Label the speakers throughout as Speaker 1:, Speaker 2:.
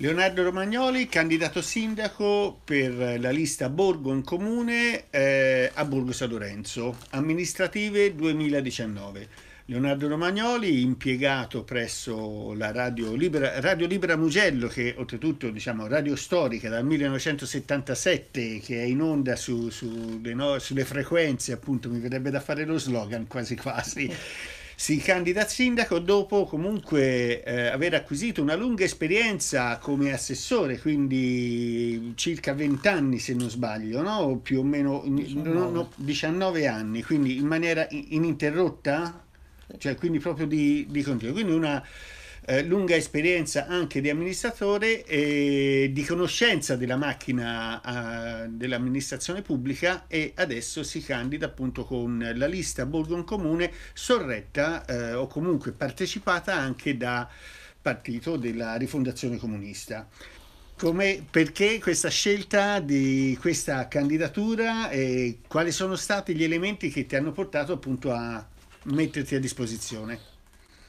Speaker 1: Leonardo Romagnoli, candidato sindaco per la lista Borgo in Comune eh, a Borgo San Lorenzo, amministrative 2019. Leonardo Romagnoli, impiegato presso la Radio Libera, radio Libera Mugello, che oltretutto diciamo, radio storica dal 1977, che è in onda su, su, no, sulle frequenze, appunto mi verrebbe da fare lo slogan quasi quasi si candida a sindaco dopo comunque eh, aver acquisito una lunga esperienza come assessore, quindi circa 20 anni se non sbaglio, no? più o meno 19. No, 19 anni, quindi in maniera ininterrotta, cioè quindi proprio di, di continuo. Quindi una eh, lunga esperienza anche di amministratore e di conoscenza della macchina eh, dell'amministrazione pubblica e adesso si candida appunto con la lista Borgon Comune sorretta eh, o comunque partecipata anche da partito della rifondazione comunista. Come, perché questa scelta di questa candidatura e quali sono stati gli elementi che ti hanno portato appunto a metterti a disposizione?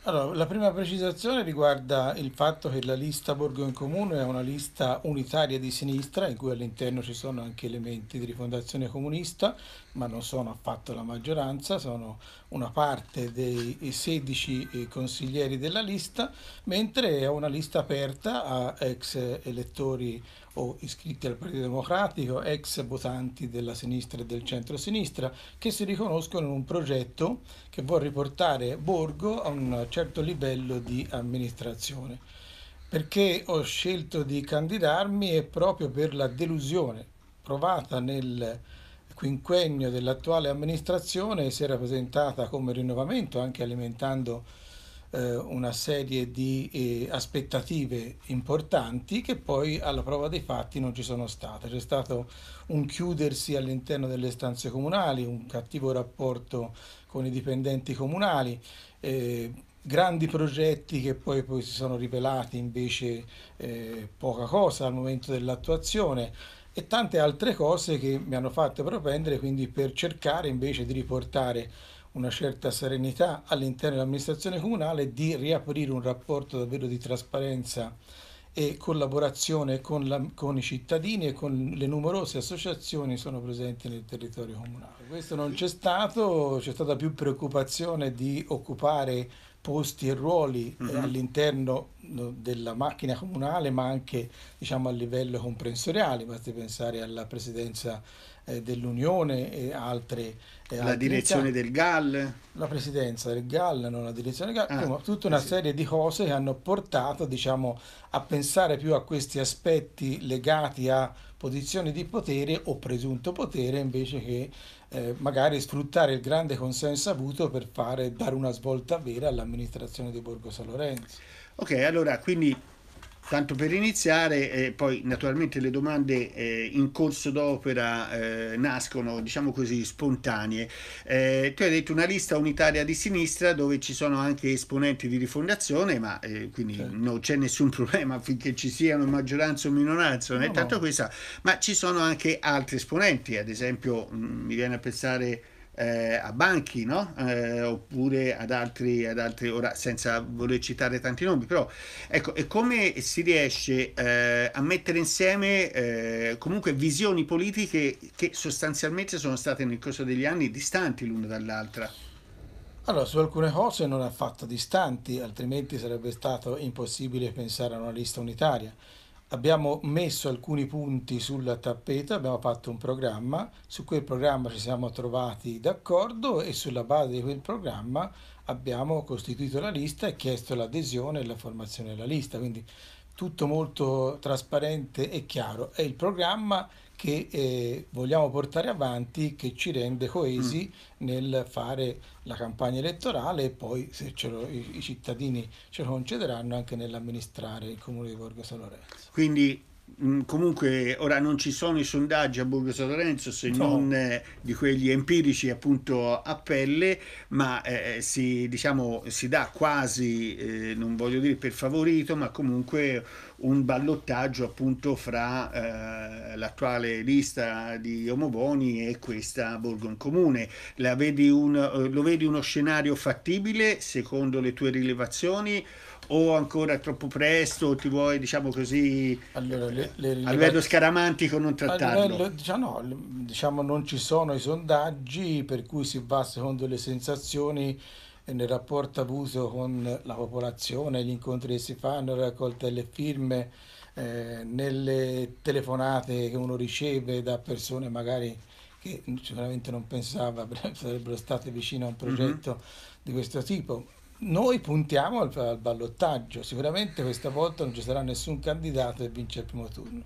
Speaker 2: Allora, la prima precisazione riguarda il fatto che la lista Borgo in Comune è una lista unitaria di sinistra in cui all'interno ci sono anche elementi di rifondazione comunista, ma non sono affatto la maggioranza, sono una parte dei 16 eh, consiglieri della lista, mentre è una lista aperta a ex elettori o iscritti al Partito Democratico, ex votanti della sinistra e del centro-sinistra, che si riconoscono in un progetto che vuole riportare Borgo a un certo livello di amministrazione. Perché ho scelto di candidarmi è proprio per la delusione provata nel quinquennio dell'attuale amministrazione si era presentata come rinnovamento anche alimentando eh, una serie di eh, aspettative importanti che poi alla prova dei fatti non ci sono state. C'è stato un chiudersi all'interno delle stanze comunali, un cattivo rapporto con i dipendenti comunali. Eh, grandi progetti che poi, poi, si sono rivelati invece eh, poca cosa al momento dell'attuazione, e tante altre cose che mi hanno fatto propendere quindi per cercare invece di riportare una certa serenità all'interno dell'amministrazione comunale di riaprire un rapporto davvero di trasparenza e collaborazione con, la, con, i cittadini e con le numerose associazioni che sono presenti nel territorio comunale. Questo non c'è stato, c'è stata più preoccupazione di occupare posti e ruoli mm-hmm. all'interno della macchina comunale, ma anche diciamo, a livello comprensoriale, basti pensare alla presidenza eh, dell'Unione e altre... Eh, la direzione del GAL? La presidenza del GAL, non la direzione del GAL, ah, insomma, eh tutta una sì. serie di cose che hanno portato diciamo, a pensare più a questi aspetti legati a posizioni di potere o presunto potere invece che eh, magari sfruttare il grande consenso avuto per fare, dare una svolta vera all'amministrazione di Borgo San Lorenzo. Ok, allora quindi Tanto per iniziare, eh, poi naturalmente le
Speaker 1: domande eh, in corso d'opera eh, nascono, diciamo così, spontanee. Eh, tu hai detto una lista unitaria di sinistra dove ci sono anche esponenti di rifondazione, ma eh, quindi certo. non c'è nessun problema finché ci siano maggioranza o minoranza, non è no, tanto no. questa, ma ci sono anche altri esponenti, ad esempio mh, mm, mi viene a pensare eh, a banchi, no? eh, oppure ad altri, ad altri, ora senza voler citare tanti nomi, però ecco, e come si riesce eh, a mettere insieme eh, comunque visioni politiche che sostanzialmente sono state nel corso degli anni distanti l'una dall'altra?
Speaker 2: Allora, su alcune cose non affatto distanti, altrimenti sarebbe stato impossibile pensare a una lista unitaria abbiamo messo alcuni punti sul tappeto, abbiamo fatto un programma, su quel programma ci siamo trovati d'accordo e sulla base di quel programma abbiamo costituito la lista e chiesto l'adesione e la formazione della lista, quindi tutto molto trasparente e chiaro. È il programma che eh, vogliamo portare avanti, che ci rende coesi mm. nel fare la campagna elettorale e poi, se lo, i, i, cittadini ce lo concederanno, anche nell'amministrare il comune di Borgo San Lorenzo.
Speaker 1: Quindi Mm, comunque ora non ci sono i sondaggi a Borgo San Lorenzo se no. non eh, di quelli empirici appunto a pelle ma eh, eh si, diciamo, si dà quasi eh, non voglio dire per favorito ma comunque un ballottaggio appunto fra eh, l'attuale lista di Omoboni e questa Borgo in Comune vedi un, eh, lo vedi uno scenario fattibile secondo le tue rilevazioni o ancora troppo presto, ti vuoi, diciamo così, allora, le, le, a livello scaramantico non trattarlo? Livello,
Speaker 2: diciamo, diciamo non ci sono i sondaggi per cui si va secondo le sensazioni nel rapporto avuto con la popolazione, gli incontri che si fanno, la raccolta delle firme, eh, nelle telefonate che uno riceve da persone magari che sicuramente non pensava sarebbero state vicine a un mhm. progetto mm-hmm. di questo tipo. Noi puntiamo al, al ballottaggio, sicuramente questa volta non ci sarà nessun candidato che vince il primo turno.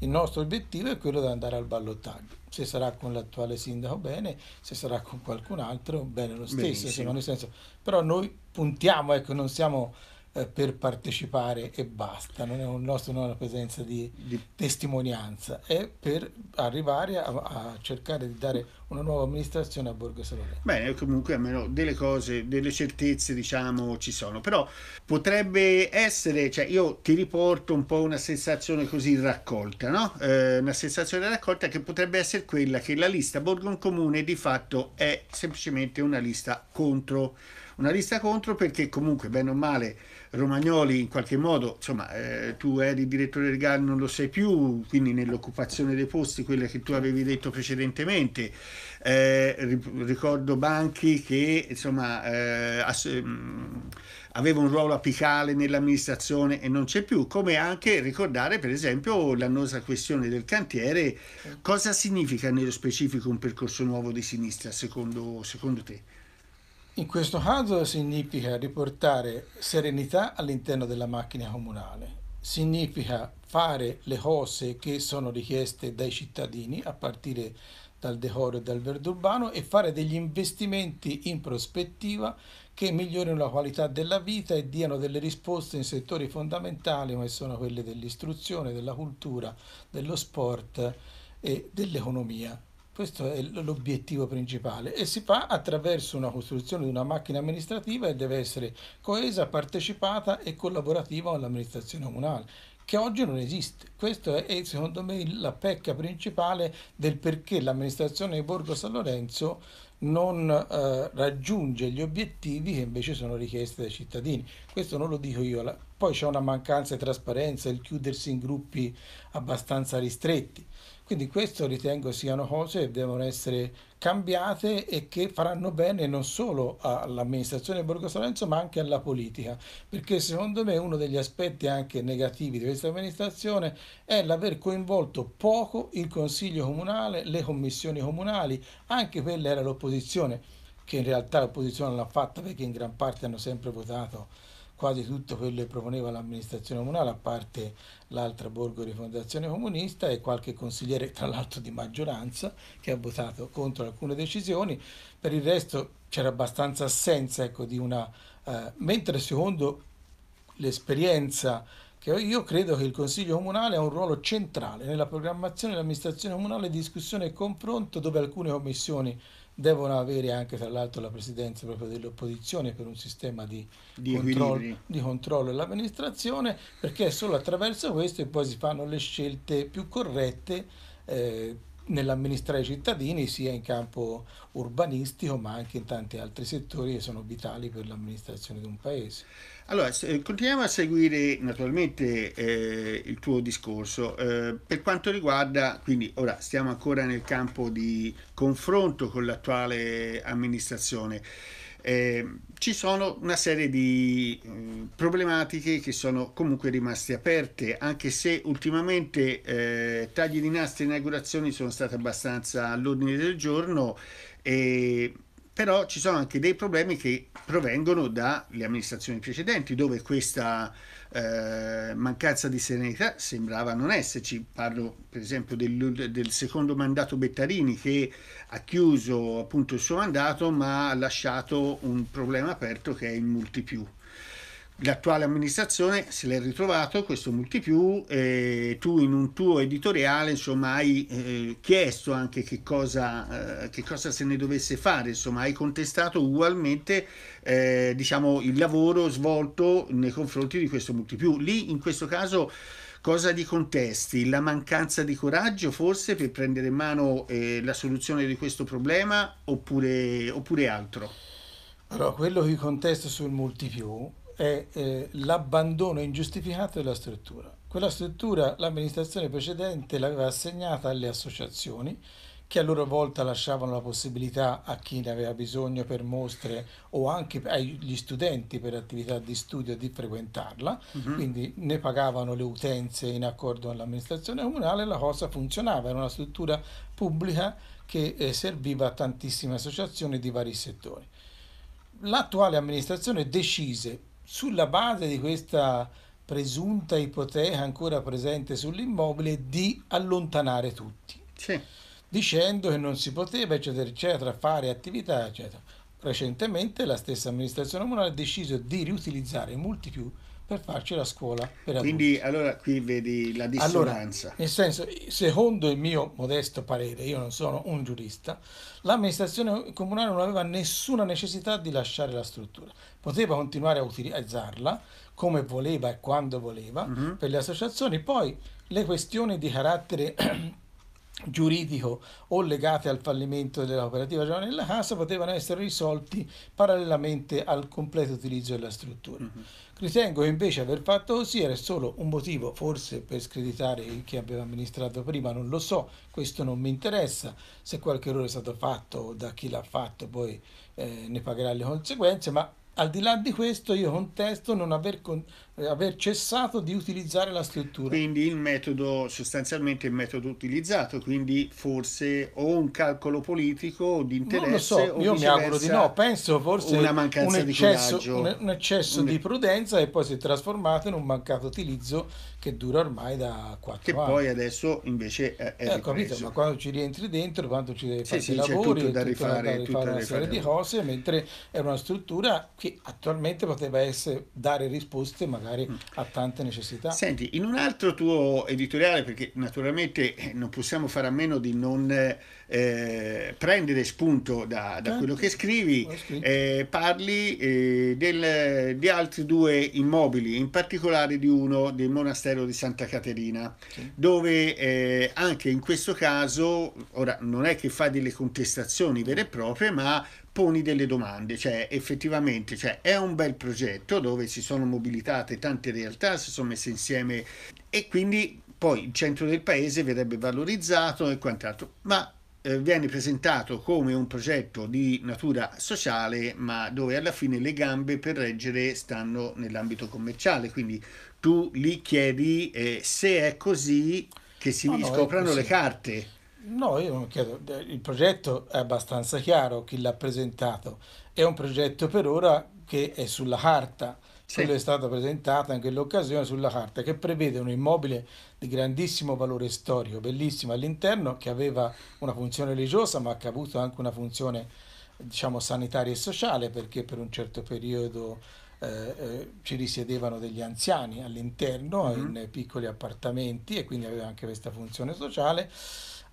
Speaker 2: Il nostro obiettivo è quello di andare al ballottaggio. Se sarà con l'attuale sindaco bene, se sarà con qualcun altro bene lo stesso, però noi puntiamo, ecco, non siamo eh, per partecipare e basta, non è un nostro, non una presenza di, di... testimonianza, è per arrivare a, a, cercare di dare una nuova amministrazione a Borgo Salone.
Speaker 1: Bene, comunque almeno delle cose, delle certezze diciamo ci sono, però potrebbe essere, cioè io ti riporto un po' una sensazione così raccolta, no? Eh, una sensazione raccolta che potrebbe essere quella che la lista Borgo in Comune di fatto è semplicemente una lista contro, una lista contro perché comunque bene o male Romagnoli in qualche modo, insomma, eh, tu eri direttore del GAL, non lo sei più, quindi nell'occupazione dei posti, quella che tu avevi detto precedentemente. Eh, ricordo Banchi che insomma, eh, mm, aveva un ruolo apicale nell'amministrazione e non c'è più, come anche ricordare per esempio l'annosa questione del cantiere. Cosa significa nello specifico un percorso nuovo di sinistra secondo,
Speaker 2: secondo te? In questo caso significa riportare serenità all'interno della macchina comunale, significa fare le cose che sono richieste dai cittadini a partire dal decoro e dal verde urbano e fare degli investimenti in prospettiva che migliorino la qualità della vita e diano delle risposte in settori fondamentali come sono quelli dell'istruzione, della cultura, dello sport e dell'economia questo è l'obiettivo principale e si fa attraverso una costruzione di una macchina amministrativa che deve essere coesa, partecipata e collaborativa con l'amministrazione comunale che oggi non esiste. Questa è secondo me la pecca principale del perché l'amministrazione di Borgo San Lorenzo non eh, raggiunge gli obiettivi che invece sono richiesti dai cittadini. Questo non lo dico io. Poi c'è una mancanza di trasparenza, il chiudersi in gruppi abbastanza ristretti. Quindi questo ritengo siano cose che devono essere cambiate e che faranno bene non solo all'amministrazione di Borgo Salenzo ma anche alla politica, perché secondo me uno degli aspetti anche negativi di questa amministrazione è l'aver coinvolto poco il Consiglio Comunale, le commissioni comunali, anche quella era l'opposizione, che in realtà l'opposizione l'ha fatta perché in gran parte hanno sempre votato quasi tutto quello che proponeva l'amministrazione comunale, a parte l'altra borgo di fondazione comunista e qualche consigliere, tra l'altro di maggioranza, che ha votato contro alcune decisioni. Per il resto c'era abbastanza assenza ecco, di una... Eh, mentre secondo l'esperienza che ho io credo che il Consiglio Comunale ha un ruolo centrale nella programmazione dell'amministrazione comunale, discussione e confronto, dove alcune commissioni devono avere anche tra l'altro la presidenza proprio dell'opposizione per un sistema di, di, controllo, di controllo dell'amministrazione, perché è solo attraverso questo che poi si fanno le scelte più corrette eh, nell'amministrare i cittadini, sia in campo urbanistico ma anche in tanti altri settori che sono vitali per l'amministrazione di un paese. Allora,
Speaker 1: continuiamo a seguire naturalmente eh, il tuo discorso. Eh, per quanto riguarda, quindi ora stiamo ancora nel campo di confronto con l'attuale amministrazione. Eh, ci sono una serie di eh, problematiche che sono comunque rimaste aperte, anche se ultimamente eh, tagli di nastri e inaugurazioni sono stati abbastanza all'ordine del giorno e però ci sono anche dei problemi che provengono dalle amministrazioni precedenti, dove questa eh, mancanza di serenità sembrava non esserci. Parlo per esempio del, del, secondo mandato Bettarini che ha chiuso appunto il suo mandato ma ha lasciato un problema aperto che è il multi multipiù l'attuale amministrazione se l'è ritrovato questo multipiù e tu in un tuo editoriale insomma hai eh, chiesto anche che cosa, eh, che cosa, se ne dovesse fare insomma hai contestato ugualmente eh, diciamo il lavoro svolto nei confronti di questo multipiù lì in questo caso cosa gli contesti la mancanza di coraggio forse per prendere in mano eh, la soluzione di questo problema oppure,
Speaker 2: oppure altro allora quello che contesto sul multipiù è eh, l'abbandono ingiustificato della struttura. Quella struttura l'amministrazione precedente l'aveva assegnata alle associazioni che a loro volta lasciavano la possibilità a chi ne aveva bisogno per mostre o anche agli studenti per attività di studio di frequentarla, uh-huh. quindi ne pagavano le utenze in accordo con l'amministrazione comunale, la cosa funzionava, era una struttura pubblica che eh, serviva a tantissime associazioni di vari settori l'attuale amministrazione decise sulla base di questa presunta ipoteca ancora presente sull'immobile di allontanare tutti, sì. dicendo che non si poteva, eccetera, eccetera, fare attività, eccetera. Recentemente la stessa amministrazione comunale ha deciso di riutilizzare molti più per farci la scuola per Quindi
Speaker 1: allora qui vedi la dissonanza. Allora, nel
Speaker 2: senso, secondo il mio modesto parere, io non sono un giurista, l'amministrazione comunale non aveva nessuna necessità di lasciare la struttura poteva continuare a utilizzarla come voleva e quando voleva mm-hmm. per le associazioni, poi le questioni di carattere giuridico o legate al fallimento della cooperativa Giovani della Casa potevano essere risolti parallelamente al completo utilizzo della struttura. Mm-hmm. Ritengo che invece aver fatto così era solo un motivo, forse per screditare chi aveva amministrato prima, non lo so, questo non mi interessa, se qualche errore è stato fatto da chi l'ha fatto poi eh, ne pagherà le conseguenze, ma al di là di questo io contesto non aver con, eh, aver cessato di utilizzare la struttura. Quindi il metodo, sostanzialmente il metodo
Speaker 1: utilizzato, quindi forse o un calcolo politico o di interesse. Non lo so, io mi auguro di no, penso forse una mancanza un eccesso, di coraggio. Un,
Speaker 2: eccesso un... di prudenza e poi si è trasformato in un mancato utilizzo che dura ormai da quattro anni. Che poi
Speaker 1: adesso invece
Speaker 2: è, eh, capito, ma quando ci rientri dentro, quando ci devi fare sì, i sì, lavori, tutto da rifare, tutta, da rifare una serie di cose, mentre è una struttura che attualmente poteva essere, dare risposte magari magari mm. ha tante necessità. Senti,
Speaker 1: in un altro tuo editoriale, perché naturalmente eh, non possiamo fare a meno di non eh, prendere spunto da, da certo. quello che scrivi, eh, parli eh, del, di altri due immobili, in particolare di uno del monastero di Santa Caterina, sì. dove eh, anche in questo caso, ora non è che fa delle contestazioni vere e proprie, ma poni delle domande, cioè effettivamente cioè, è un bel progetto dove si sono mobilitate tante realtà, si sono messe insieme e quindi poi il centro del paese verrebbe valorizzato e quant'altro, ma eh, viene presentato come un progetto di natura sociale, ma dove alla fine le gambe per reggere stanno nell'ambito commerciale, quindi tu li chiedi eh, se è così che si no, scoprano no, le carte.
Speaker 2: No, io non chiedo, il progetto è abbastanza chiaro, chi l'ha presentato, è un progetto per ora che è sulla carta, sì. quello è stato presentato anche l'occasione sulla carta, che prevede un immobile di grandissimo valore storico, bellissimo all'interno, che aveva una funzione religiosa ma che ha avuto anche una funzione diciamo sanitaria e sociale perché per un certo periodo eh, eh, ci risiedevano degli anziani all'interno mm-hmm. in piccoli appartamenti e quindi aveva anche questa funzione sociale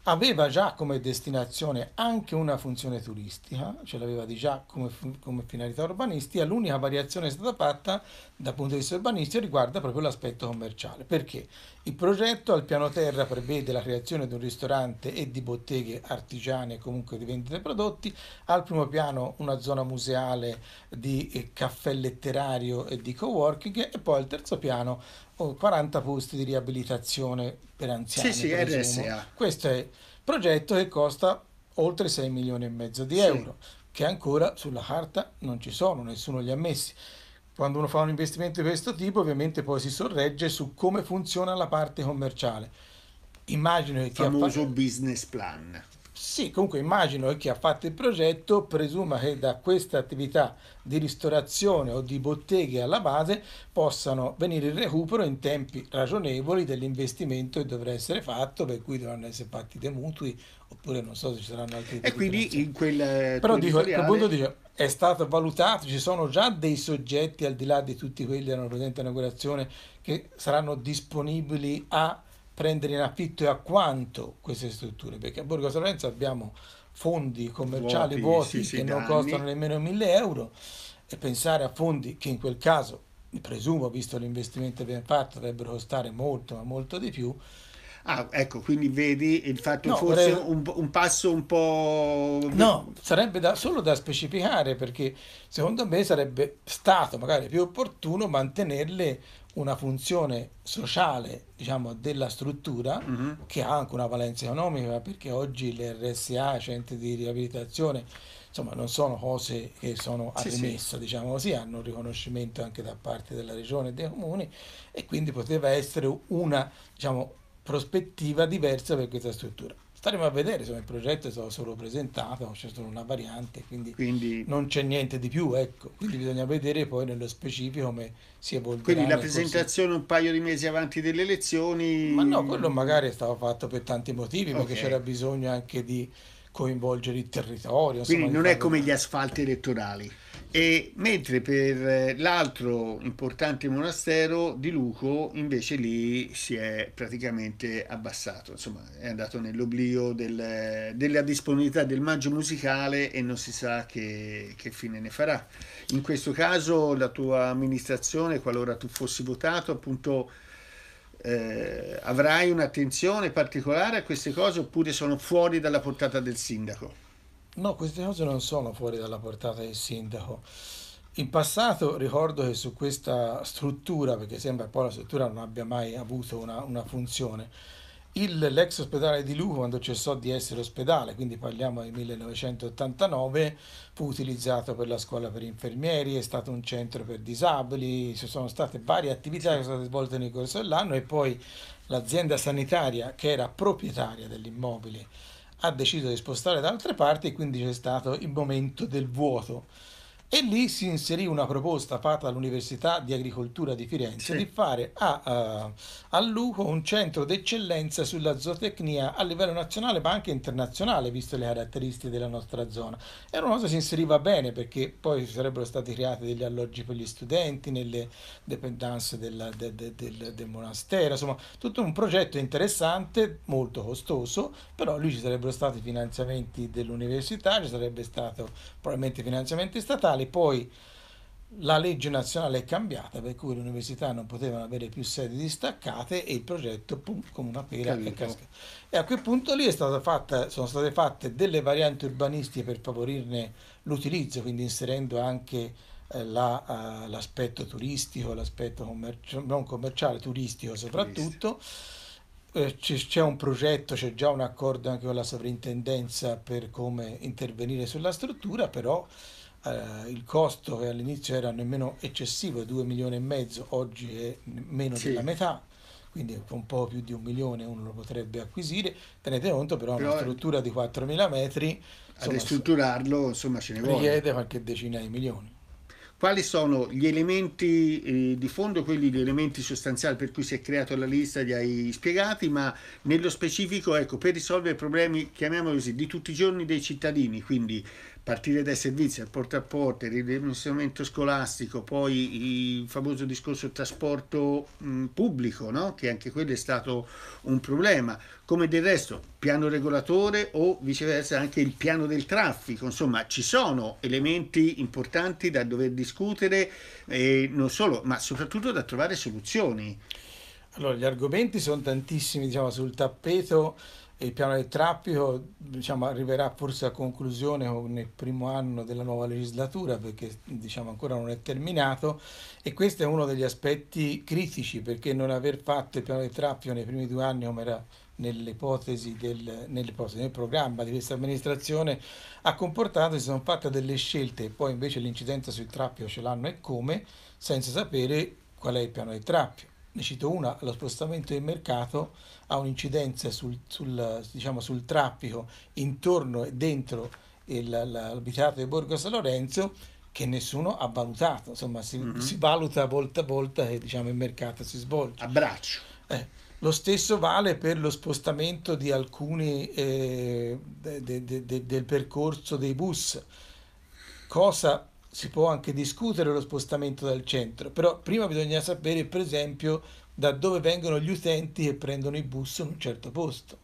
Speaker 2: aveva già come destinazione anche una funzione turistica, ce l'aveva già come, come, finalità urbanistica, l'unica variazione è stata fatta dal punto di vista urbanistico riguarda proprio l'aspetto commerciale. Perché? Il progetto al piano terra prevede la creazione di un ristorante e di botteghe artigiane comunque di vendita di prodotti, al primo piano una zona museale di eh, caffè letterario e di coworking e poi al terzo piano 40 posti di riabilitazione per anziani. Sì, sì, RSA. Questo è il progetto che costa oltre 6 milioni e mezzo di euro, che ancora sulla carta non ci sono, nessuno li ha messi. Quando uno fa un investimento di questo tipo, ovviamente poi si sorregge su come funziona la parte commerciale. Immagino che chi famoso business plan. Sì, comunque immagino che chi ha fatto il progetto presuma che da questa attività di ristorazione o di botteghe alla base possano venire il recupero in tempi ragionevoli dell'investimento che dovrà essere fatto, per cui dovranno essere fatti dei mutui oppure non so se ci saranno altri E quindi
Speaker 1: in quel eh, Però dico, a quel punto dice,
Speaker 2: è stato valutato, ci sono già dei soggetti al di là di tutti quelli che della presente inaugurazione che saranno disponibili a prendere in affitto e a quanto queste strutture, perché a Borgo Salenza abbiamo fondi commerciali vuoti, vuoti sì, che sì, non costano nemmeno 1000 euro e pensare a fondi che in quel caso, presumo, visto l'investimento che abbiamo fatto, dovrebbero costare molto, ma molto di più. Ah, ecco, quindi vedi il fatto no, forse vorrei...
Speaker 1: un, un, passo un po'... No,
Speaker 2: sarebbe da, solo da specificare perché secondo me sarebbe stato magari più opportuno mantenerle una funzione sociale diciamo, della struttura mm-hmm. che ha anche una valenza economica perché oggi le RSA, i centri di riabilitazione, insomma non sono cose che sono a rimessa, sì, diciamo così, hanno un riconoscimento anche da parte della regione e dei comuni e quindi poteva essere una diciamo, prospettiva diversa per questa struttura staremo a vedere, se il progetto è stato solo presentato, c'è solo una variante, quindi, quindi, non c'è niente di più, ecco. Quindi bisogna vedere poi nello specifico come si evolverà. Quindi la presentazione così. un paio di mesi avanti delle elezioni. Ma no, quello magari è stato fatto per tanti motivi, okay. perché c'era bisogno anche di coinvolgere il territorio. Insomma, Quindi non è come gli
Speaker 1: asfalti elettorali. E mentre per eh, l'altro importante monastero di Luco invece lì si è praticamente abbassato, insomma è andato nell'oblio del, della disponibilità del maggio musicale e non si sa che, che, fine ne farà. In questo caso la tua amministrazione, qualora tu fossi votato, appunto eh, avrai un'attenzione particolare a queste cose oppure sono fuori dalla portata del sindaco?
Speaker 2: No, queste cose non sono fuori dalla portata del sindaco. In passato ricordo che su questa struttura, perché sembra poi la struttura non abbia mai avuto una, una funzione, il, l'ex ospedale di Lugo, quando cessò di essere ospedale, quindi parliamo del 1989, fu utilizzato per la scuola per infermieri, è stato un centro per disabili, ci sono state varie attività che sono state svolte nel corso dell'anno e poi l'azienda sanitaria che era proprietaria dell'immobile ha deciso di spostare da altre parti e quindi c'è stato il momento del vuoto e lì si inserì una proposta fatta dall'Università di Agricoltura di Firenze sì. di fare a, uh, eh, a, Luco un centro d'eccellenza sulla zootecnia a livello nazionale ma anche internazionale, visto le caratteristiche della nostra zona. Era una cosa che si inseriva bene perché poi ci sarebbero stati creati degli alloggi per gli studenti nelle dependenze della, de, de, de, del, monastero, insomma tutto un progetto interessante, molto costoso, però lì ci sarebbero stati finanziamenti dell'università, ci sarebbe stato probabilmente finanziamenti statali universitari, poi la legge nazionale è cambiata per cui le università non potevano avere più sedi distaccate e il progetto pum, come una pera è cascato. E a quel punto lì fatta, sono state fatte delle varianti urbanistiche per favorirne l'utilizzo, quindi inserendo anche eh, la, uh, l'aspetto turistico, l'aspetto commerci- non commerciale, turistico soprattutto. Eh, c- c'è un progetto, c'è già un accordo anche con la sovrintendenza per come intervenire sulla struttura, però eh, il costo che all'inizio era nemmeno eccessivo, 2 milioni e mezzo, oggi è meno sì. della metà, quindi con un po' più di un milione uno lo potrebbe acquisire, tenete conto però, però una struttura di 4.000 metri... Insomma, a ristrutturarlo
Speaker 1: insomma ce ne vuole. Richiede
Speaker 2: qualche decina di milioni.
Speaker 1: Quali sono gli elementi eh, di fondo, quelli gli elementi sostanziali per cui si è creata la lista, li hai spiegati, ma nello specifico, ecco, per risolvere problemi, chiamiamoli così, di tutti i giorni dei cittadini, quindi partire dai servizi al porta a porta, il ridimensionamento scolastico, poi il famoso discorso trasporto pubblico, no? che anche quello è stato un problema, come del resto piano regolatore o viceversa anche il piano del traffico, insomma ci sono elementi importanti da dover discutere, eh, non solo, ma soprattutto da trovare soluzioni.
Speaker 2: Allora, gli argomenti sono tantissimi, diciamo, sul tappeto il piano del traffico diciamo, arriverà forse a conclusione nel primo anno della nuova legislatura perché diciamo, ancora non è terminato e questo è uno degli aspetti critici perché non aver fatto il piano del traffico nei primi due anni come era nell'ipotesi del, nell'ipotesi del programma di questa amministrazione ha comportato si sono fatte delle scelte e poi invece l'incidenza sul traffico ce l'hanno e come senza sapere qual è il piano del traffico ne cito una, lo spostamento del mercato ha un'incidenza sul, sul, diciamo, sul traffico intorno e dentro il, l'abitato di Borgo San Lorenzo che nessuno ha valutato, insomma si, mm-hmm. si valuta volta a volta che diciamo, il mercato si svolge. Abbraccio. Eh. Lo stesso vale per lo spostamento di alcuni eh, de, de, de, del percorso dei bus, cosa si può anche discutere lo spostamento dal centro, però prima bisogna sapere per esempio da dove vengono gli utenti che prendono i bus in un certo posto,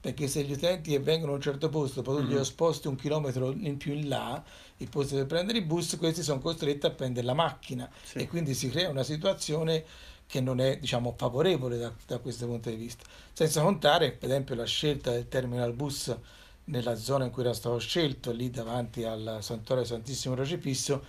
Speaker 2: perché se gli utenti che vengono in un certo posto poi mm-hmm. glielo sposti un chilometro in più in là, il posto per prendere i bus, questi sono costretti a prendere la macchina sì. e quindi si crea una situazione che non è diciamo favorevole da, da questo punto di vista, senza contare per esempio la scelta del terminal bus nella zona in cui era stato scelto, lì davanti al Santuario Santissimo Crocifisso,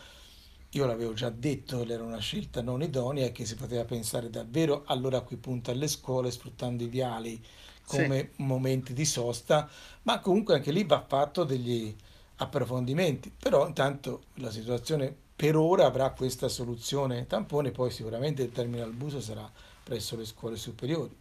Speaker 2: io l'avevo già detto che era una scelta non idonea e che si poteva pensare davvero allora a cui punta alle scuole sfruttando i viali come sì. momenti di sosta, ma comunque anche lì va fatto degli approfondimenti. Però intanto la situazione per ora avrà questa soluzione tampone, poi sicuramente il terminal buso sarà presso le scuole superiori.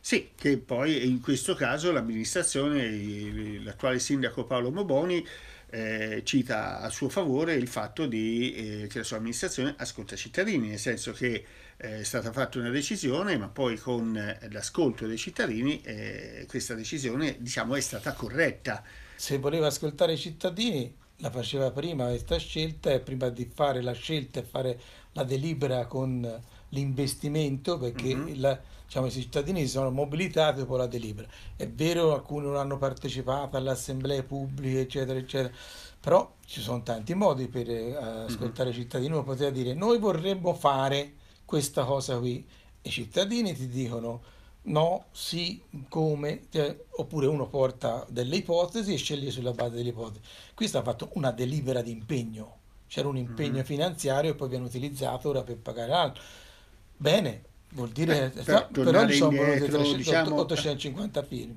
Speaker 1: Sì, che poi in questo caso l'amministrazione, l'attuale sindaco Paolo Moboni, eh, cita a suo favore il fatto di, eh, che la sua amministrazione ascolta i cittadini, nel senso che eh, è stata fatta una decisione, ma poi con l'ascolto dei cittadini eh, questa decisione
Speaker 2: diciamo, è stata corretta. Se voleva ascoltare i cittadini, la faceva prima questa scelta e prima di fare la scelta e fare la delibera con l'investimento, perché mm-hmm. la diciamo, i cittadini si sono mobilitati dopo la delibera. È vero, alcuni non hanno partecipato alle assemblee pubbliche, eccetera, eccetera, però ci sono tanti modi per eh, mhm. ascoltare mm-hmm. i cittadini, uno poteva dire noi vorremmo fare questa cosa qui, i cittadini ti dicono no, sì, come, cioè, oppure uno porta delle ipotesi e sceglie sulla base delle ipotesi. Qui sta fatto una delibera di impegno, c'era un impegno mm-hmm. finanziario e poi viene utilizzato ora per pagare l'altro. Bene, Vuol dire, Beh, per però insomma, diciamo indietro, 300, diciamo, 850 eh, film.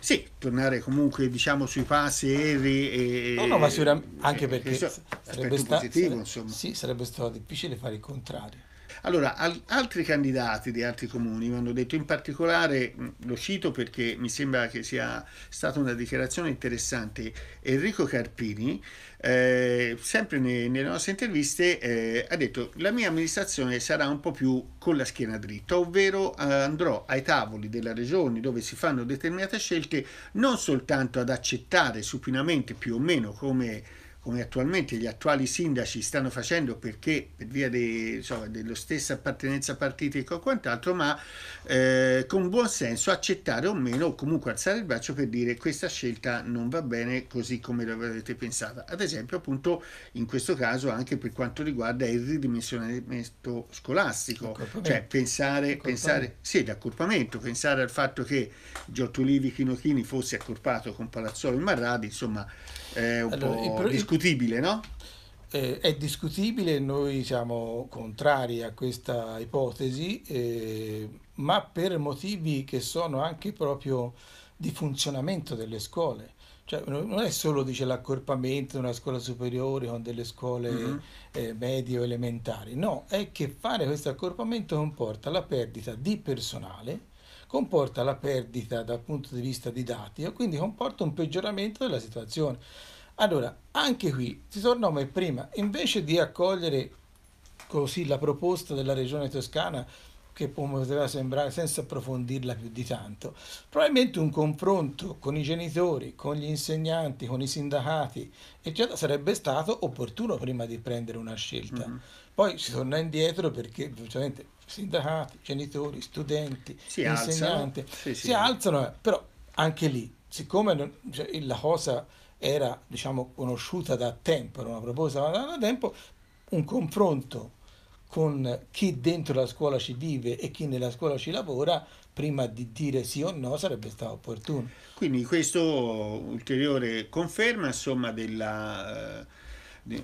Speaker 1: Sì, tornare comunque diciamo sui passi eri e... No, no, ma sicuramente anche eh, perché... Sarebbe stato, positivo, sarebbe,
Speaker 2: insomma. Sì, sarebbe stato difficile fare il contrario.
Speaker 1: Allora, al- altri candidati di altri comuni mi hanno detto in particolare, mm, lo cito perché mi sembra che sia stata una dichiarazione interessante, Enrico Carpini, eh, sempre ne- nelle nostre interviste, eh, ha detto la mia amministrazione sarà un po' più con la schiena dritta, ovvero eh, andrò ai tavoli della regione dove si fanno determinate scelte non soltanto ad accettare supinamente più o meno come come attualmente gli attuali sindaci stanno facendo perché per via de, insomma, dello stesso appartenenza partitica o quant'altro, ma eh, con buon senso accettare o meno o comunque alzare il braccio per dire questa scelta non va bene così come l'avete pensata. Ad esempio appunto in questo caso anche per quanto riguarda il ridimensionamento scolastico, cioè pensare, pensare, sì, d'accorpamento, pensare al fatto che Giortolivi Chinochini fosse accorpato con Palazzolo in Marradi, insomma è un allora, po' pro... discutibile, no?
Speaker 2: Eh, è discutibile, noi siamo contrari a questa ipotesi, eh, ma per motivi che sono anche proprio di funzionamento delle scuole. Cioè, non è solo dice, l'accorpamento di una scuola superiore con delle scuole mm-hmm. eh, medio elementari, no, è che fare questo accorpamento comporta la perdita di personale, comporta la perdita dal punto di vista dati e quindi comporta un peggioramento della situazione. Allora, anche qui si torna come prima, invece di accogliere così la proposta della regione toscana, che poteva sembrare senza approfondirla più di tanto, probabilmente un confronto con i genitori, con gli insegnanti, con i sindacati, eccetera, sarebbe stato opportuno prima di prendere una scelta. Mm-hmm. Poi si torna indietro perché, giustamente, sindacati, genitori, studenti, si insegnanti, alzano. Sì, sì. si alzano, eh, però anche lì, siccome non, cioè, la cosa era diciamo, conosciuta da tempo, era una proposta da tempo, un confronto con chi dentro la scuola ci vive e chi nella scuola ci lavora, prima di dire sì o no sarebbe stato opportuno.
Speaker 1: Quindi questo ulteriore conferma insomma, della eh,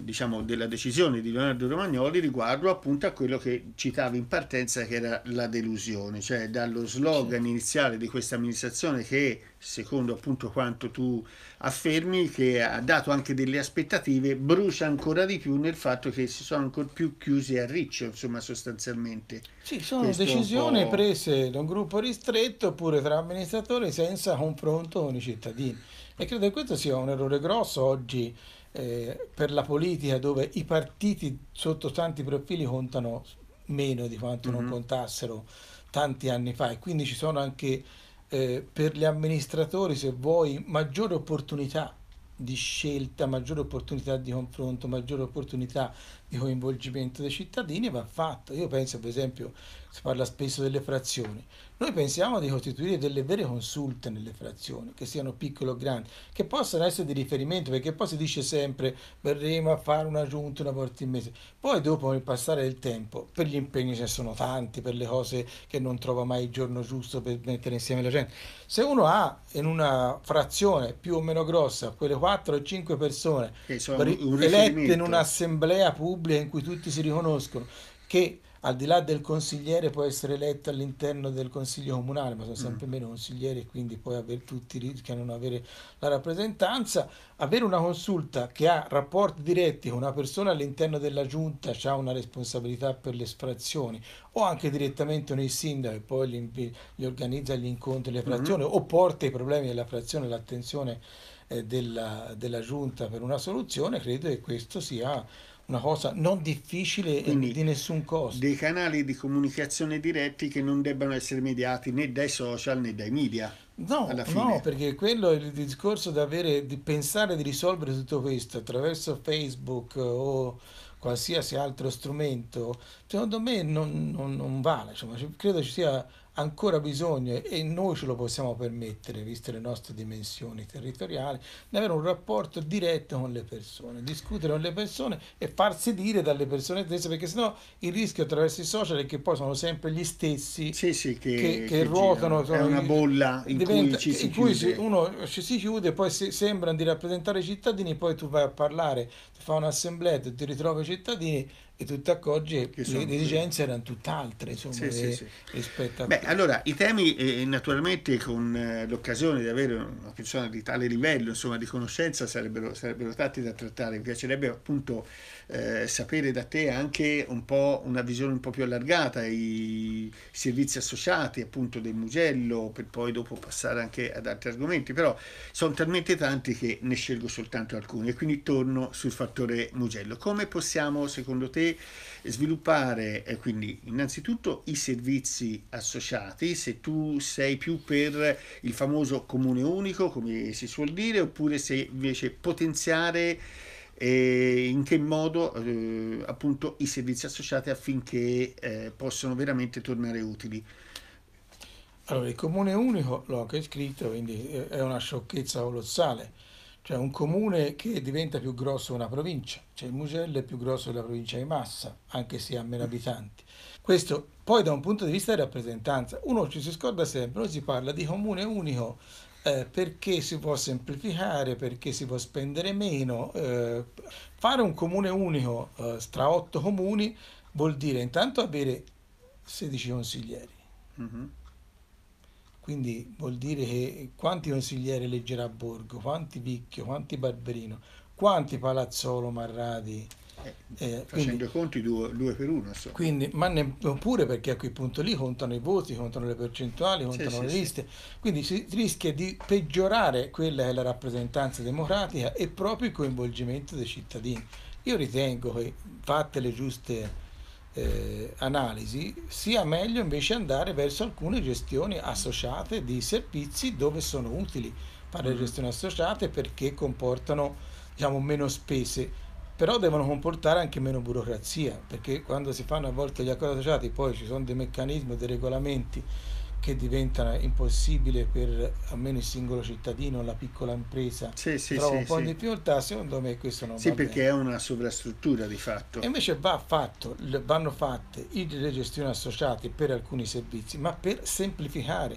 Speaker 1: diciamo, della decisione di Leonardo Romagnoli riguardo appunto a quello che citavi in partenza che era la delusione, cioè dallo slogan iniziale di questa amministrazione che secondo appunto quanto tu affermi che ha dato anche delle aspettative brucia ancora di più nel fatto che si sono ancora più chiusi a riccio insomma sostanzialmente
Speaker 2: sì sono Questo decisioni prese da un gruppo ristretto oppure tra amministratori senza confronto con i cittadini e credo che questo sia un errore grosso oggi eh, per la politica dove i partiti sotto tanti profili contano meno di quanto mm-hmm. non contassero tanti anni fa e quindi ci sono anche eh, per gli amministratori, se vuoi, maggiore opportunità di scelta, maggiore opportunità di confronto, maggiore opportunità di coinvolgimento dei cittadini va fatto. Io penso per esempio, si parla spesso delle frazioni, noi pensiamo di costituire delle vere consulte nelle frazioni, che siano piccole o grandi, che possano essere di riferimento, perché poi si dice sempre verremo a fare una giunta una volta in mese, poi dopo nel passare del tempo, per gli impegni ce ne sono tanti, per le cose che non trova mai il giorno giusto per mettere insieme la gente, se uno ha in una frazione più o meno grossa quelle 4 o 5 persone elette in un'assemblea pubblica, pubblica in cui tutti si riconoscono, che al di là del consigliere può essere eletto all'interno del consiglio comunale, ma sono sempre mm. meno consiglieri e quindi poi avere tutti rischiano di non avere la rappresentanza, avere una consulta che ha rapporti diretti con una persona all'interno della giunta ha una responsabilità per le frazioni o anche direttamente con il sindaco e poi gli, gli organizza gli incontri delle frazioni mm o porta i problemi della frazione all'attenzione eh, della, della giunta per una soluzione, credo che questo sia una cosa non difficile Quindi, e di nessun costo. Dei canali di comunicazione
Speaker 1: diretti che non debbano essere mediati né dai social né dai media.
Speaker 2: No, no, perché quello è il discorso di, avere, di pensare di risolvere tutto questo attraverso Facebook o qualsiasi altro strumento, secondo me non, non, non vale. Insomma, credo ci sia ancora bisogno, e noi ce lo possiamo permettere, viste le nostre dimensioni territoriali, di avere un rapporto diretto con le persone, discutere con le persone e farsi dire dalle persone stesse, perché sennò il rischio attraverso i social è che poi sono sempre gli stessi sì, sì, che, che, che, ruotano. è una bolla in diventa, cui ci si cui chiude. uno ci si chiude, poi si, sembrano di rappresentare i cittadini, poi tu vai a parlare, ti fa un'assemblea, ti ritrovi i cittadini e tu ti accorgi che le dirigenze erano tutt'altre insomma, sì, le, eh, sì, rispetto a... Beh,
Speaker 1: allora, i temi eh, naturalmente con eh, l'occasione di avere una persona di tale livello, insomma, di conoscenza sarebbero, sarebbero tanti da trattare, mi piacerebbe appunto eh, sapere da te anche un po' una visione un po' più allargata, i servizi associati appunto del Mugello, per poi dopo passare anche ad altri argomenti, però sono talmente tanti che ne scelgo soltanto alcuni e quindi torno sul fattore Mugello. Come possiamo secondo te sviluppare eh, quindi innanzitutto i servizi associati, se tu sei più per il famoso comune unico, come si suol dire, oppure se invece potenziare e in che modo eh, appunto i servizi associati affinché eh, possano veramente tornare
Speaker 2: utili. Allora, il comune unico l'ho anche scritto, quindi eh, è una sciocchezza colossale, cioè un comune che diventa più grosso di una provincia, cioè il Mugello è più grosso della provincia di Massa, anche se ha meno mm. abitanti. Questo poi da un punto di vista di rappresentanza, uno ci si scorda sempre, noi si parla di comune unico eh, perché si può semplificare, perché si può spendere meno. Eh, fare un comune unico eh, tra otto comuni vuol dire intanto avere 16 consiglieri. Mm-hmm. Quindi vuol dire che quanti consiglieri eleggerà Borgo, quanti Picchio, quanti Barberino, quanti Palazzolo, Marradi, eh, Facendo quindi,
Speaker 1: i conti due, due, per uno, insomma. Quindi,
Speaker 2: ma ne, perché a quel punto lì contano i voti, contano le percentuali, contano sì, le sì, liste, sì. quindi si rischia di peggiorare quella che è la rappresentanza democratica e proprio il coinvolgimento dei cittadini. Io ritengo che fatte le giuste eh, analisi sia meglio invece andare verso alcune gestioni associate di servizi dove sono utili fare mm. gestioni associate perché comportano diciamo, meno spese però devono comportare anche meno burocrazia, perché quando si fanno a volte gli accordi associati poi ci sono dei meccanismi, dei regolamenti che diventano impossibili per almeno il singolo cittadino, la piccola impresa, sì, sì, trova sì, un po' sì. di difficoltà, secondo me questo non sì, va Sì, perché è una
Speaker 1: sovrastruttura di fatto. E invece
Speaker 2: va fatto, vanno fatte le gestioni associate per alcuni servizi, ma per semplificare,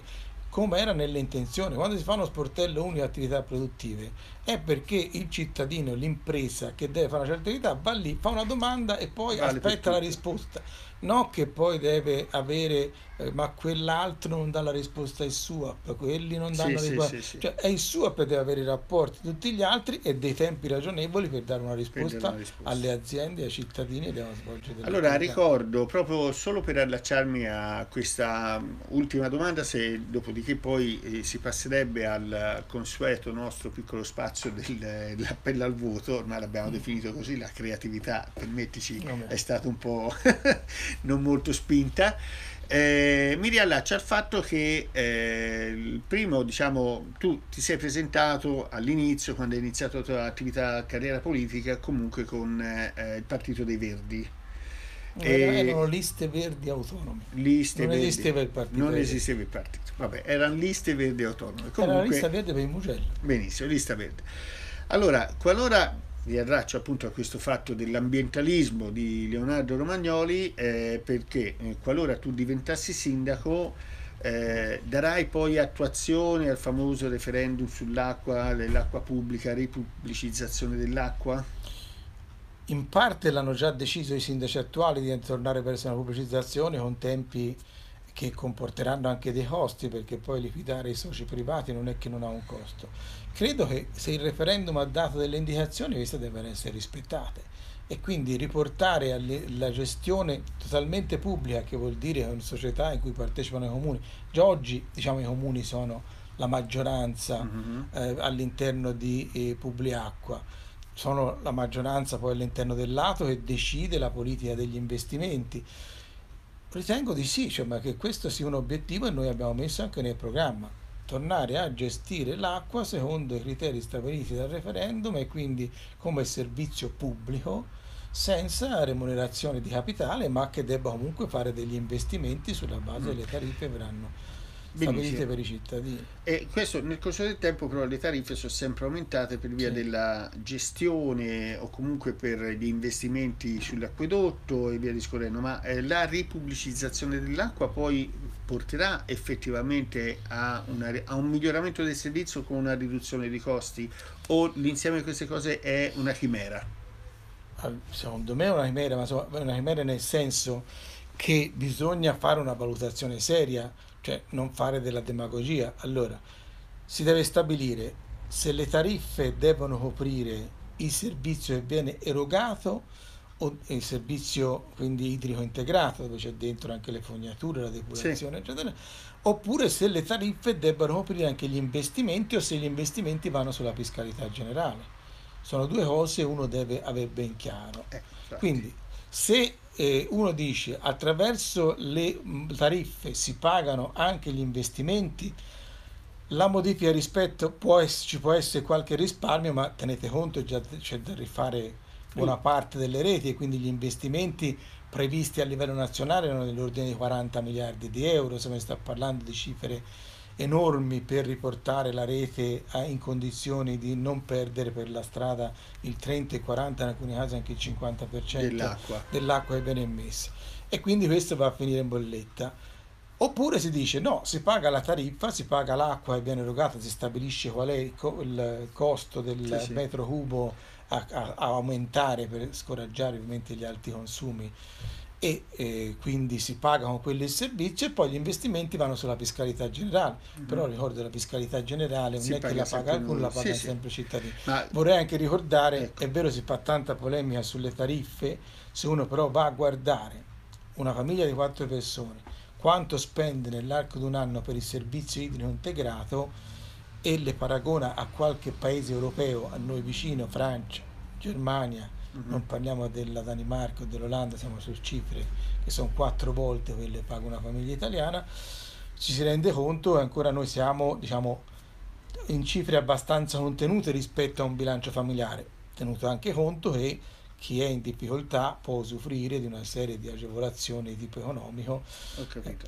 Speaker 2: come era nelle intenzioni. Quando si fa uno sportello unico attività produttive è perché il cittadino, l'impresa che deve fare una certa attività va lì, fa una domanda e poi vale aspetta la risposta. Non che poi deve avere eh, ma quell'altro non dà la risposta ai SUAP, quelli non danno sì, risposta. Sì, sì, cioè, è il SUAP che deve avere i rapporti tutti gli altri e dei tempi ragionevoli per dare una risposta, dare una risposta. alle aziende, ai cittadini. allora attività. ricordo,
Speaker 1: proprio solo per allacciarmi a questa ultima domanda, se dopodiché poi eh, si passerebbe al consueto nostro piccolo spazio dell'appello al voto, ormai l'abbiamo mm. definito così, la creatività, permettici, no, è stata un po' non molto spinta eh, mi riallaccio al fatto che eh, il primo, diciamo, tu ti sei presentato all'inizio, quando hai iniziato la tua attività carriera politica, comunque con eh, eh il Partito dei Verdi. E eh, erano
Speaker 2: liste verdi autonome. Liste non verdi. esisteva il partito. Non esisteva
Speaker 1: il partito. Vabbè, erano liste verdi autonome. Comunque, Era la lista verde per il Mugello. Benissimo, lista verde. Allora, qualora riadraccio appunto a questo fatto dell'ambientalismo di Leonardo Romagnoli eh, perché eh, qualora tu diventassi sindaco eh, darai poi attuazione al famoso referendum sull'acqua, dell'acqua pubblica, ripubblicizzazione dell'acqua? In
Speaker 2: parte l'hanno già deciso i sindaci attuali di tornare verso una pubblicizzazione con tempi che comporteranno anche dei costi perché poi liquidare i soci privati non è che non ha un costo credo che se il referendum ha dato delle indicazioni queste devono essere rispettate e quindi riportare alla gestione totalmente pubblica, che vuol dire una società in cui partecipano i comuni, già oggi diciamo, i comuni sono la maggioranza mm-hmm. eh, all'interno di eh, Publiacqua, sono la maggioranza poi all'interno del lato che decide la politica degli investimenti. Ritengo di sì, cioè, ma che questo sia un obiettivo e noi abbiamo messo anche nel programma tornare a gestire l'acqua secondo i criteri stabiliti dal referendum e quindi come servizio pubblico senza remunerazione di capitale ma che debba comunque fare degli investimenti sulla base mm. delle tariffe che verranno benvenite per i cittadini.
Speaker 1: E questo nel corso del tempo però le tariffe sono sempre aumentate per via sì. della gestione o comunque per gli investimenti sull'acquedotto e via discorrendo, ma eh, la ripubblicizzazione dell'acqua poi porterà effettivamente a, una, a, un miglioramento del servizio con una
Speaker 2: riduzione dei costi o l'insieme di queste cose è una chimera? Ah, secondo me è una chimera, ma è una chimera nel senso che bisogna fare una valutazione seria cioè non fare della demagogia. Allora, si deve stabilire se le tariffe devono coprire il servizio che viene erogato o il servizio quindi idrico integrato dove c'è dentro anche le fognature, la depurazione sì. eccetera, oppure se le tariffe debbano coprire anche gli investimenti o se gli investimenti vanno sulla fiscalità generale. Sono due cose, uno deve avere ben chiaro. Eh, quindi se eh, uno dice attraverso le mm, tariffe si pagano anche gli investimenti, la modifica rispetto può essere, ci può essere qualche risparmio, ma tenete conto già c'è da rifare buona parte delle reti e quindi gli investimenti previsti a livello nazionale erano nell'ordine di 40 miliardi di euro, se ne sta parlando di cifre enormi per riportare la rete in condizioni di non perdere per la strada il 30, il 40, in alcuni casi anche il 50% dell'acqua, dell'acqua e bene emessa. E quindi questo va a finire in bolletta. Oppure si dice no, si paga la tariffa, si paga l'acqua che viene erogata, si stabilisce qual è il, co- il costo del sì, sì. metro cubo a, a, a, aumentare per scoraggiare ovviamente gli alti consumi e eh, quindi si pagano quelli il servizio e poi gli investimenti vanno sulla fiscalità generale mm-hmm. però ricordo la fiscalità generale si non è che la paga alcuno, la paga sì, sempre i sì. cittadini Ma... vorrei anche ricordare ecco. è vero si fa tanta polemica sulle tariffe se uno però va a guardare una famiglia di quattro persone quanto spende nell'arco di un anno per il servizio idrico integrato e le paragona a qualche paese europeo a noi vicino Francia, Germania, Mhm. non parliamo della Danimarca o dell'Olanda, siamo su cifre che sono quattro volte quelle che paga una famiglia italiana, ci si rende conto che ancora noi siamo diciamo, in cifre abbastanza contenute rispetto a un bilancio familiare, tenuto anche conto che chi è in difficoltà può usufruire di una serie di agevolazioni di tipo economico.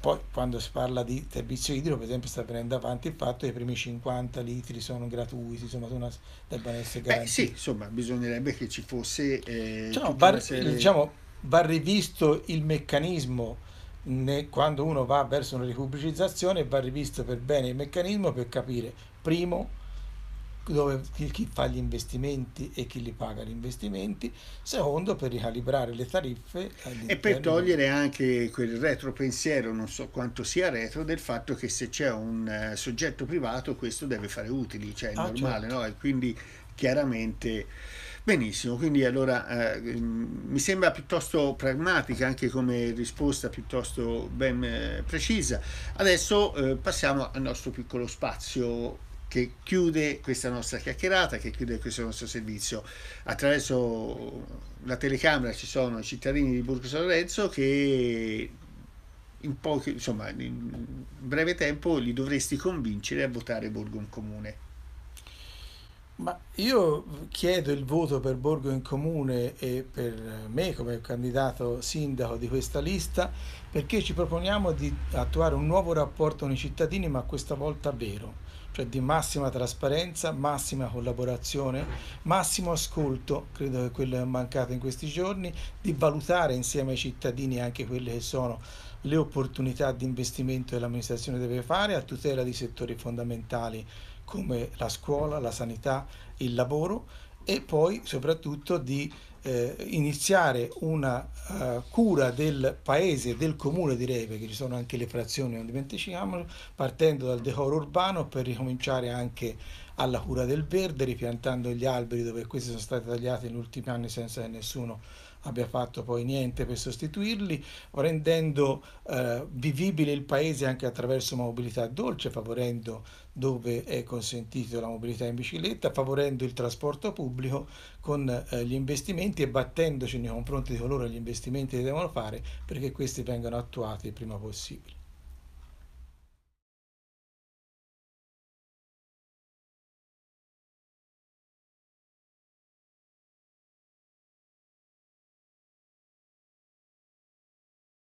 Speaker 2: poi quando si parla di servizio idrico, per esempio, sta venendo avanti il fatto che i primi 50 litri sono gratuiti, insomma, una, debbano essere gratuiti. Beh, sì,
Speaker 1: insomma, bisognerebbe che ci fosse... Eh, cioè, no, va, serie... diciamo,
Speaker 2: va rivisto il meccanismo ne, quando uno va verso una ripubblicizzazione va rivisto per bene il meccanismo per capire primo dove chi, fa gli investimenti e chi li paga gli investimenti, secondo per ricalibrare le tariffe e per togliere
Speaker 1: anche quel retropensiero, non so quanto sia retro, del fatto che se c'è un eh, soggetto privato questo deve fare utili, cioè è ah, normale, certo. no? E quindi chiaramente benissimo, quindi allora eh, mm, mi sembra piuttosto pragmatica anche come risposta piuttosto ben eh, precisa. Adesso eh, passiamo al nostro piccolo spazio che chiude questa nostra chiacchierata, che chiude questo nostro servizio. Attraverso la telecamera ci sono i cittadini di Burgo San Lorenzo che in, pochi, insomma, in breve tempo li dovresti convincere a votare Borgo in Comune.
Speaker 2: Ma io chiedo il voto per Borgo in Comune e per me come candidato sindaco di questa lista perché ci proponiamo di attuare un nuovo rapporto con i cittadini, ma questa volta vero cioè di massima trasparenza, massima collaborazione, massimo ascolto, credo che quello è mancato in questi giorni, di valutare insieme ai cittadini anche quelle che sono le opportunità di investimento che l'amministrazione deve fare a tutela di settori fondamentali come la scuola, la sanità, il lavoro e poi soprattutto di eh, iniziare una uh, cura del paese, del comune direi, perché ci sono anche le frazioni, non dimentichiamolo, partendo dal decoro urbano per ricominciare anche alla cura del verde, ripiantando gli alberi dove questi sono stati tagliati negli ultimi anni senza che nessuno abbia fatto poi niente per sostituirli, rendendo eh, vivibile il paese anche attraverso una mobilità dolce, favorendo dove è consentito la mobilità in bicicletta, favorendo il trasporto pubblico con eh, gli investimenti e battendoci nei confronti di coloro gli investimenti che devono fare perché questi vengano attuati il prima possibile.